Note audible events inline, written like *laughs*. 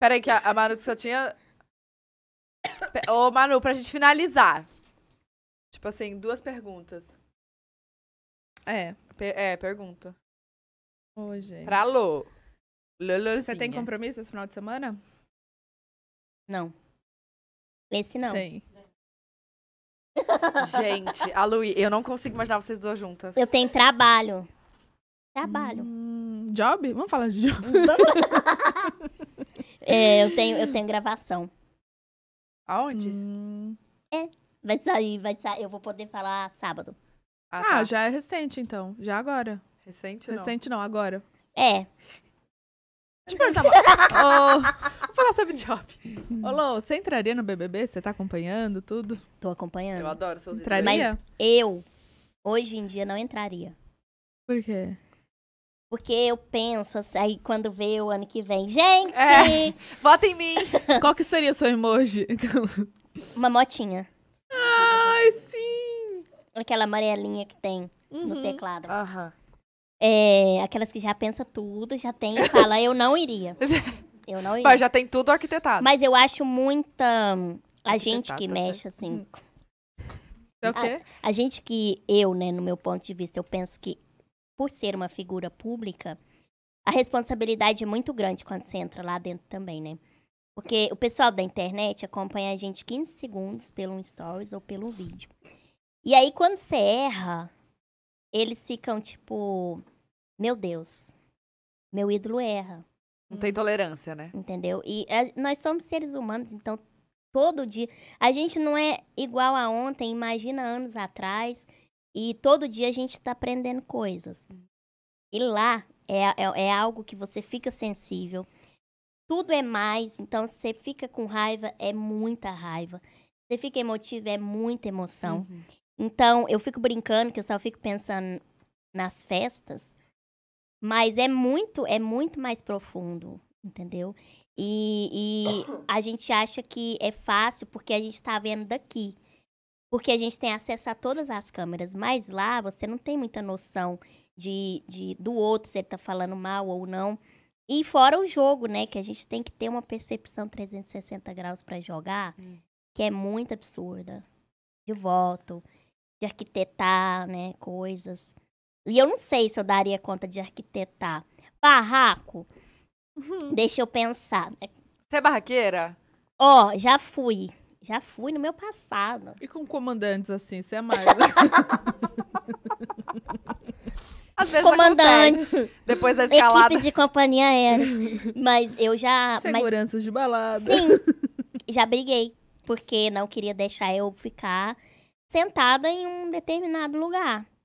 Peraí, que a, a Manu só tinha. Ô, Manu, pra gente finalizar. Tipo assim, duas perguntas. É. Per é, pergunta. Ô, gente. Pra Lô. Você tem compromisso esse final de semana? Não. Esse não. Tem. *laughs* Gente, a Luí, eu não consigo imaginar vocês duas juntas. Eu tenho trabalho. Trabalho. Hum, job? Vamos falar de job. Vamos. *laughs* *laughs* É, eu tenho, eu tenho hum. gravação. Aonde? Hum, é, vai sair, vai sair. Eu vou poder falar sábado. Ah, ah, tá. já é recente, então. Já agora. Recente, Recente não, não agora. É. Tipo, eu tava... oh, *laughs* vou falar sobre job. Ô, Lô, você entraria no BBB? Você tá acompanhando tudo? Tô acompanhando. Eu adoro seus entraria? vídeos. Mas eu, hoje em dia, não entraria. Por quê? Porque eu penso, assim, aí quando vê o ano que vem, gente! É, *laughs* vota em mim! *laughs* Qual que seria seu emoji? *laughs* Uma motinha. Ai, sim! Aquela amarelinha que tem uhum. no teclado. Aham. É, aquelas que já pensa tudo, já tem e fala, eu não iria. Eu não iria. Mas já tem tudo arquitetado. Mas eu acho muita... Hum, a gente que mexe, assim... Hum. É o quê? A, a gente que... Eu, né, no meu ponto de vista, eu penso que por ser uma figura pública, a responsabilidade é muito grande quando você entra lá dentro também, né? Porque o pessoal da internet acompanha a gente 15 segundos pelo stories ou pelo vídeo. E aí, quando você erra, eles ficam tipo: Meu Deus, meu ídolo erra. Não tem tolerância, né? Entendeu? E a, é, nós somos seres humanos, então todo dia. A gente não é igual a ontem, imagina anos atrás. E todo dia a gente está aprendendo coisas. E lá é, é, é algo que você fica sensível. Tudo é mais, então você fica com raiva, é muita raiva. Você fica emotivo, é muita emoção. Uhum. Então, eu fico brincando, que eu só fico pensando nas festas, mas é muito, é muito mais profundo, entendeu? E, e a gente acha que é fácil porque a gente está vendo daqui porque a gente tem acesso a todas as câmeras, mas lá você não tem muita noção de, de do outro, se ele tá falando mal ou não. E fora o jogo, né? Que a gente tem que ter uma percepção 360 graus para jogar, hum. que é muito absurda. De voto, de arquitetar, né? Coisas. E eu não sei se eu daria conta de arquitetar. Barraco? *laughs* Deixa eu pensar. Você é barraqueira? Ó, oh, já fui. Já fui no meu passado. E com comandantes assim, você é mais. Né? *laughs* Às vezes comandantes. Acontece, depois da escalada. Equipes de companhia aérea. *laughs* Mas eu já. Seguranças mas, de balada. Sim. Já briguei. Porque não queria deixar eu ficar sentada em um determinado lugar.